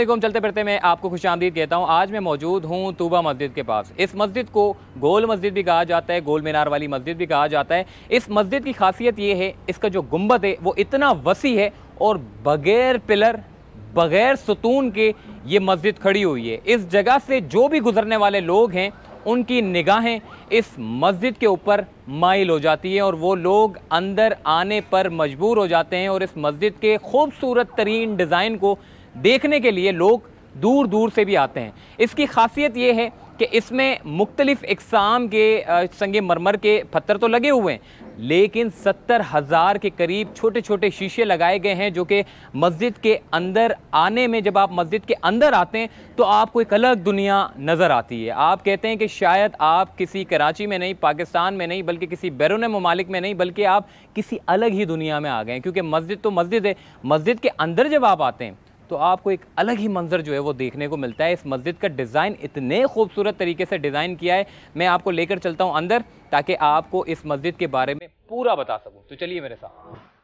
चलते फिरते मैं आपको खुश आमदीद कहता हूँ आज मैं मौजूद हूँ तूबा मस्जिद के पास इस मस्जिद को गोल मस्जिद भी कहा जाता है गोल मीनार वाली मस्जिद भी कहा जाता है इस मस्जिद की खासियत ये है इसका जो गुम्बद है वो इतना वसी है और बगैर पिलर बग़ैर सुतून के ये मस्जिद खड़ी हुई है इस जगह से जो भी गुज़रने वाले लोग हैं उनकी निगाहें इस मस्जिद के ऊपर माइल हो जाती हैं और वो लोग अंदर आने पर मजबूर हो जाते हैं और इस मस्जिद के खूबसूरत तरीन डिज़ाइन को देखने के लिए लोग दूर दूर से भी आते हैं इसकी खासियत ये है कि इसमें मुख्तलिफ़ इकसाम के संग मरमर के पत्थर तो लगे हुए हैं लेकिन सत्तर हज़ार के करीब छोटे छोटे शीशे लगाए गए हैं जो कि मस्जिद के अंदर आने में जब आप मस्जिद के अंदर आते हैं तो आपको एक अलग दुनिया नज़र आती है आप कहते हैं कि शायद आप किसी कराची में नहीं पाकिस्तान में नहीं बल्कि किसी बैरून ममालिक में नहीं बल्कि आप किसी अलग ही दुनिया में आ गए क्योंकि मस्जिद तो मस्जिद है मस्जिद के अंदर जब आप आते हैं तो आपको एक अलग ही मंजर जो है वो देखने को मिलता है इस मस्जिद का डिज़ाइन इतने खूबसूरत तरीके से डिज़ाइन किया है मैं आपको लेकर चलता हूँ अंदर ताकि आपको इस मस्जिद के बारे में पूरा बता सकूँ तो चलिए मेरे साथ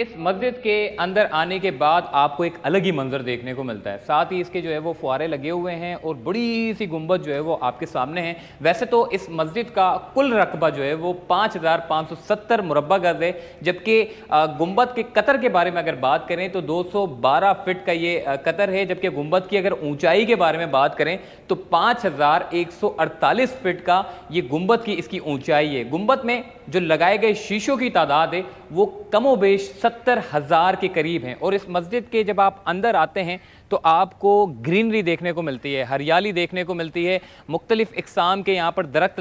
इस मस्जिद के अंदर आने के बाद आपको एक अलग ही मंजर देखने को मिलता है साथ ही इसके जो है वो फुहारे लगे हुए हैं और बड़ी सी गुंबद जो है वो आपके सामने है वैसे तो इस मस्जिद का कुल रकबा जो है वो 5,570 मुरबा गज है जबकि गुंबद के कतर के बारे में अगर बात करें तो 212 फिट का ये कतर है जबकि गुंबद की अगर ऊंचाई के बारे में बात करें तो अड़तालीस फिट का ये गुंबद की इसकी ऊंचाई है गुंबद में जो लगाए गए शीशों की तादाद है वो कमोबेश सत्तर हज़ार के करीब हैं और इस मस्जिद के जब आप अंदर आते हैं तो आपको ग्रीनरी देखने को मिलती है हरियाली देखने को मिलती है मुख्तलिफ़ इकसाम के यहाँ पर दरख्त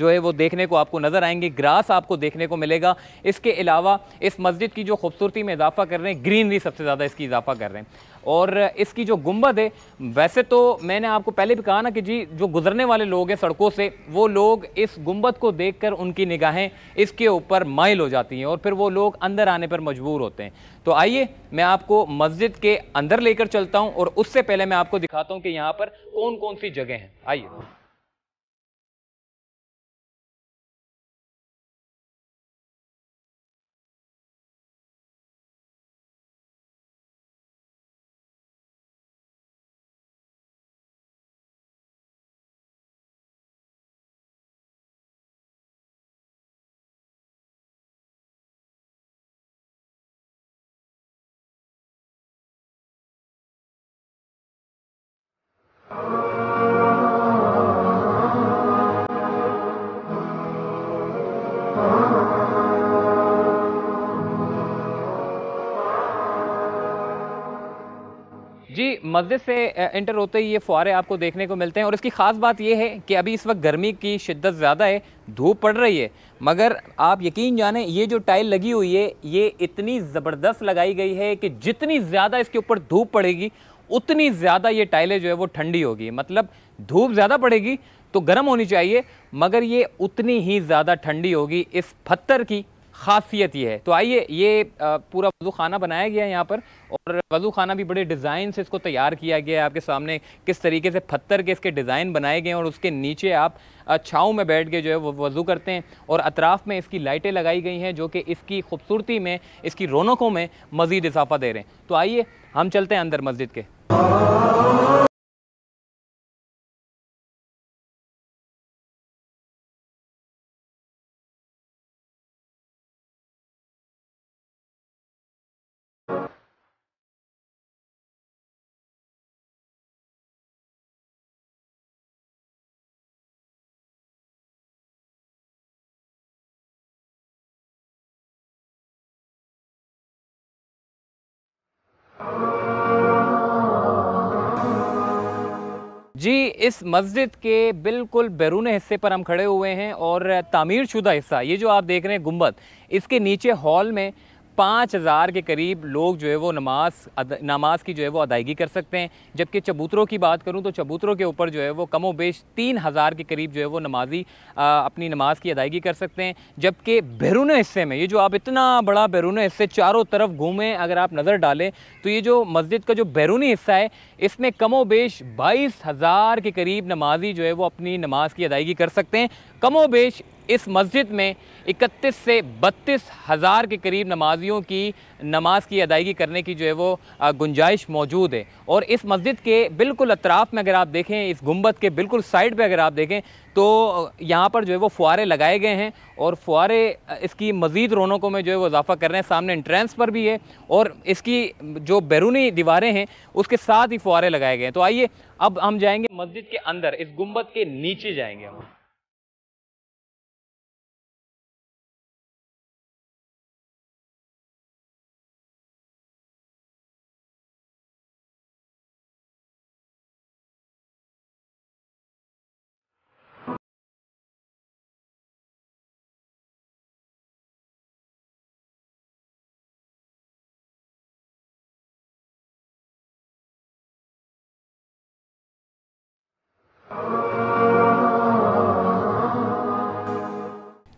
जो है वो देखने को आपको नज़र आएंगे ग्रास आपको देखने को मिलेगा इसके अलावा इस मस्जिद की जो खूबसूरती में इजाफा कर रहे हैं ग्रीनरी सबसे ज़्यादा इसकी इजाफा कर रहे हैं और इसकी जो गुंबद है वैसे तो मैंने आपको पहले भी कहा ना कि जी जो गुजरने वाले लोग हैं सड़कों से वो लोग इस गुंबद को देखकर उनकी निगाहें इसके ऊपर माइल हो जाती हैं और फिर वो लोग अंदर आने पर मजबूर होते हैं तो आइए मैं आपको मस्जिद के अंदर लेकर चलता हूँ और उससे पहले मैं आपको दिखाता हूँ कि यहाँ पर कौन कौन सी जगह हैं आइए मस्जिद से एंटर होते ही ये फुहारे आपको देखने को मिलते हैं और इसकी ख़ास बात यह है कि अभी इस वक्त गर्मी की शिद्दत ज़्यादा है धूप पड़ रही है मगर आप यकीन जाने ये जो टाइल लगी हुई है ये इतनी ज़बरदस्त लगाई गई है कि जितनी ज़्यादा इसके ऊपर धूप पड़ेगी उतनी ज़्यादा ये टाइलें जो है वो ठंडी होगी मतलब धूप ज़्यादा पड़ेगी तो गर्म होनी चाहिए मगर ये उतनी ही ज़्यादा ठंडी होगी इस पत्थर की खासियत ये है तो आइए ये पूरा वजू खाना बनाया गया है यहाँ पर और वजू खाना भी बड़े डिज़ाइन से इसको तैयार किया गया है आपके सामने किस तरीके से पत्थर के इसके डिज़ाइन बनाए गए हैं और उसके नीचे आप छाँव में बैठ के जो है वो वज़ू करते हैं और अतराफ़ में इसकी लाइटें लगाई गई हैं जो कि इसकी खूबसूरती में इसकी रौनकों में मज़ीद इजाफा दे रहे हैं तो आइए हम चलते हैं अंदर मस्जिद के जी इस मस्जिद के बिल्कुल बैरून हिस्से पर हम खड़े हुए हैं और तामीर शुदा हिस्सा ये जो आप देख रहे हैं गुम्बद इसके नीचे हॉल में पाँच हज़ार के करीब लोग जो है वो नमाज नमाज की जो है वो अदायगी कर सकते हैं जबकि चबूतरों की बात करूँ तो चबूतरों के ऊपर जो है वो कमो बेश तीन हज़ार के करीब जो है वो नमाजी आ, अपनी नमाज की अदायगी कर सकते हैं जबकि बैरून हिस्से में ये जो आप इतना बड़ा बैरून हिस्से चारों तरफ घूमें अगर आप नज़र डालें तो ये जो मस्जिद का जो बैरूनी हिस्सा है इसमें कमो बेश बाईस हज़ार के करीब नमाजी जो है वो अपनी नमाज की अदायगी कर सकते हैं कमो बेश इस मस्जिद में 31 से बत्तीस हज़ार के करीब नमाजियों की नमाज की अदायगी करने की जो है वो गुंजाइश मौजूद है और इस मस्जिद के बिल्कुल अतराफ़ में अगर आप देखें इस गुम्बद के बिल्कुल साइड पे अगर आप देखें तो यहाँ पर जो है वो फुहारे लगाए गए हैं और फुहारे इसकी मज़ीद रौनकों में जो है वो इजाफ़ा कर रहे हैं सामने इंट्रेंस पर भी है और इसकी जो बैरूनी दीवारें हैं उसके साथ ही फुहारे लगाए गए हैं तो आइए अब हम जाएँगे मस्जिद के अंदर इस गुम्बद के नीचे जाएँगे हम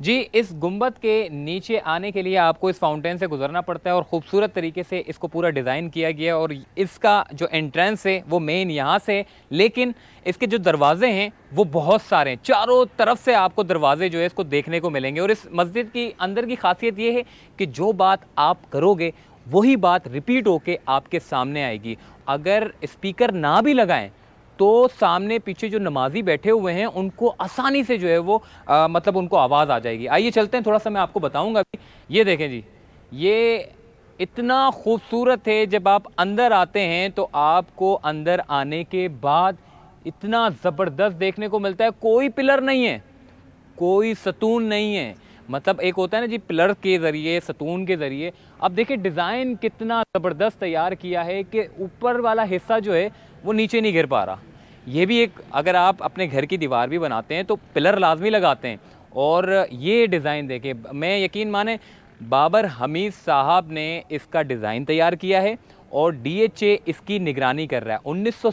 जी इस गुम्बद के नीचे आने के लिए आपको इस फाउंटेन से गुजरना पड़ता है और खूबसूरत तरीके से इसको पूरा डिज़ाइन किया गया है और इसका जो एंट्रेंस है वो मेन यहाँ से लेकिन इसके जो दरवाजे हैं वो बहुत सारे हैं चारों तरफ से आपको दरवाजे जो है इसको देखने को मिलेंगे और इस मस्जिद की अंदर की खासियत ये है कि जो बात आप करोगे वही बात रिपीट होकर आपके सामने आएगी अगर स्पीकर ना भी लगाएं तो सामने पीछे जो नमाजी बैठे हुए हैं उनको आसानी से जो है वो आ, मतलब उनको आवाज़ आ जाएगी आइए चलते हैं थोड़ा सा मैं आपको बताऊँगा अभी ये देखें जी ये इतना खूबसूरत है जब आप अंदर आते हैं तो आपको अंदर आने के बाद इतना ज़बरदस्त देखने को मिलता है कोई पिलर नहीं है कोई सतून नहीं है मतलब एक होता है ना जी पिलर के ज़रिए सतून के ज़रिए अब देखिए डिज़ाइन कितना ज़बरदस्त तैयार किया है कि ऊपर वाला हिस्सा जो है वो नीचे नहीं गिर पा रहा ये भी एक अगर आप अपने घर की दीवार भी बनाते हैं तो पिलर लाजमी लगाते हैं और ये डिज़ाइन देखें मैं यकीन माने बाबर हमीद साहब ने इसका डिज़ाइन तैयार किया है और डीएचए इसकी निगरानी कर रहा है उन्नीस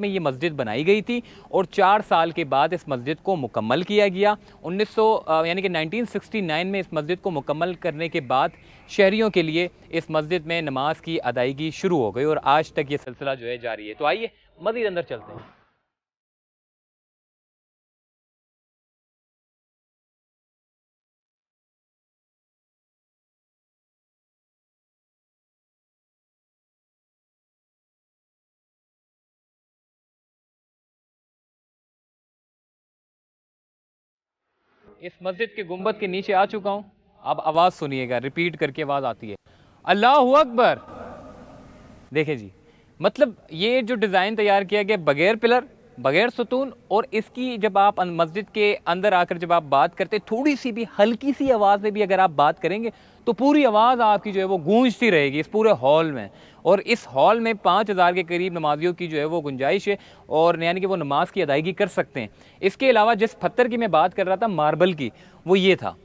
में ये मस्जिद बनाई गई थी और चार साल के बाद इस मस्जिद को मुकम्मल किया गया 1900 यानी कि 1969 में इस मस्जिद को मुकम्मल करने के बाद शहरीों के लिए इस मस्जिद में नमाज की अदायगी शुरू हो गई और आज तक ये सिलसिला जो है जारी है तो आइए मजीद अंदर चलते हैं इस मस्जिद के गुम्बद के नीचे आ चुका हूँ आप आवाज़ सुनिएगा रिपीट करके आवाज़ आती है अल्लाह अकबर देखे जी मतलब ये जो डिज़ाइन तैयार किया गया बगैर पिलर बग़ैर सुतून और इसकी जब आप अं-, मस्जिद के अंदर आकर जब आप बात करते थोड़ी सी भी हल्की सी आवाज़ में भी अगर आप बात करेंगे तो पूरी आवाज़ आपकी जो है वो गूंजती रहेगी इस पूरे हॉल में और इस हॉल में पाँच हज़ार के करीब नमाजियों की जो है वो गुंजाइश है और यानी कि वो नमाज की अदायगी कर सकते हैं इसके अलावा जिस पत्थर की मैं बात कर रहा था मार्बल की वो ये था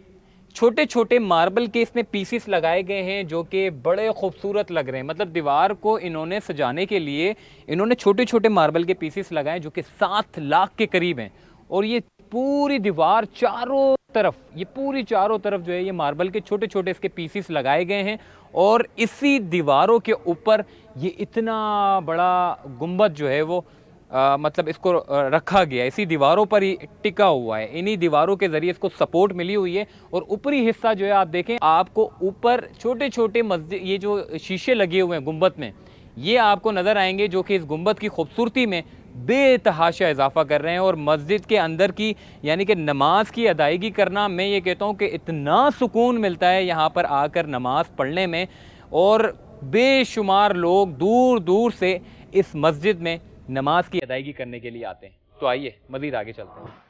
छोटे छोटे मार्बल के इसमें पीसीस लगाए गए हैं जो कि बड़े खूबसूरत लग रहे हैं मतलब दीवार को इन्होंने सजाने के लिए इन्होंने छोटे छोटे मार्बल के पीसीस लगाए जो कि सात लाख के करीब हैं और ये पूरी दीवार चारों तरफ ये पूरी चारों तरफ जो है ये मार्बल के छोटे छोटे इसके पीसीस लगाए गए हैं और इसी दीवारों के ऊपर ये इतना बड़ा गुम्बद जो है वो आ, मतलब इसको रखा गया इसी दीवारों पर ही टिका हुआ है इन्हीं दीवारों के ज़रिए इसको सपोर्ट मिली हुई है और ऊपरी हिस्सा जो है आप देखें आपको ऊपर छोटे छोटे मस्जिद ये जो शीशे लगे हुए हैं गुम्बद में ये आपको नज़र आएंगे जो कि इस गुम्बद की खूबसूरती में बेतहाशा इजाफा कर रहे हैं और मस्जिद के अंदर की यानी कि नमाज की अदायगी करना मैं ये कहता हूँ कि इतना सुकून मिलता है यहाँ पर आकर नमाज पढ़ने में और बेशुमार लोग दूर दूर से इस मस्जिद में नमाज की अदायगी करने के लिए आते हैं तो आइए मज़ीद आगे चलते हैं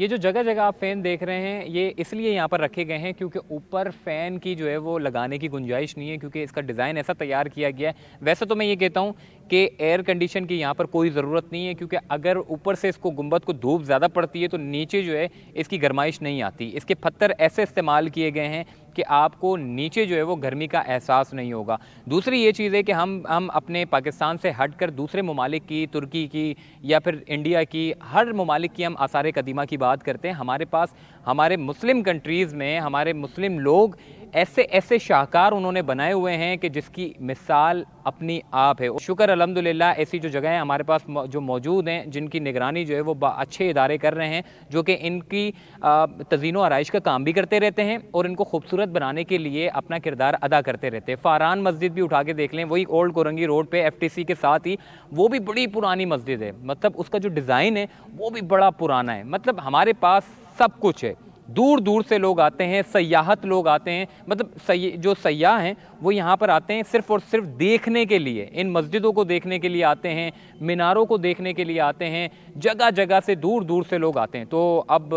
ये जो जगह जगह आप फ़ैन देख रहे हैं ये इसलिए यहाँ पर रखे गए हैं क्योंकि ऊपर फ़ैन की जो है वो लगाने की गुंजाइश नहीं है क्योंकि इसका डिज़ाइन ऐसा तैयार किया गया है वैसे तो मैं ये कहता हूँ कि एयर कंडीशन की यहाँ पर कोई ज़रूरत नहीं है क्योंकि अगर ऊपर से इसको गुंबद को धूप ज़्यादा पड़ती है तो नीचे जो है इसकी गर्माइश नहीं आती इसके पत्थर ऐसे इस्तेमाल किए गए हैं कि आपको नीचे जो है वो गर्मी का एहसास नहीं होगा दूसरी ये चीज़ है कि हम हम अपने पाकिस्तान से हट कर दूसरे ममालिक की तुर्की की या फिर इंडिया की हर ममालिक की हम आसार कदीमा की बात करते हैं हमारे पास हमारे मुस्लिम कंट्रीज़ में हमारे मुस्लिम लोग ऐसे ऐसे शाहकार उन्होंने बनाए हुए हैं कि जिसकी मिसाल अपनी आप है शुक्र अलहमदिल्ला ऐसी जो जगह हैं हमारे पास जो मौजूद हैं जिनकी निगरानी जो है वो अच्छे इदारे कर रहे हैं जो कि इनकी तजीन आरइश का काम भी करते रहते हैं और इनको खूबसूरत बनाने के लिए अपना किरदार अदा करते रहते हैं फारान मस्जिद भी उठा के देख लें वही ओल्ड कोरंगी रोड पर एफ टी सी के साथ ही वो भी बड़ी पुरानी मस्जिद है मतलब उसका जो डिज़ाइन है वो भी बड़ा पुराना है मतलब हमारे पास सब कुछ है दूर दूर से लोग आते हैं सयाहत लोग आते हैं मतलब सय, जो सयाह हैं वो यहाँ पर आते हैं सिर्फ और सिर्फ देखने के लिए इन मस्जिदों को देखने के लिए आते हैं मीनारों को देखने के लिए आते हैं जगह जगह से दूर दूर से लोग आते हैं तो अब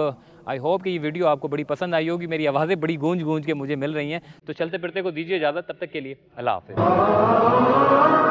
आई होप कि ये वीडियो आपको बड़ी पसंद आई होगी मेरी आवाज़ें बड़ी गूंज गूंज के मुझे मिल रही हैं तो चलते फिरते को दीजिए इजाज़त तब तक के लिए अल्लाह हाफ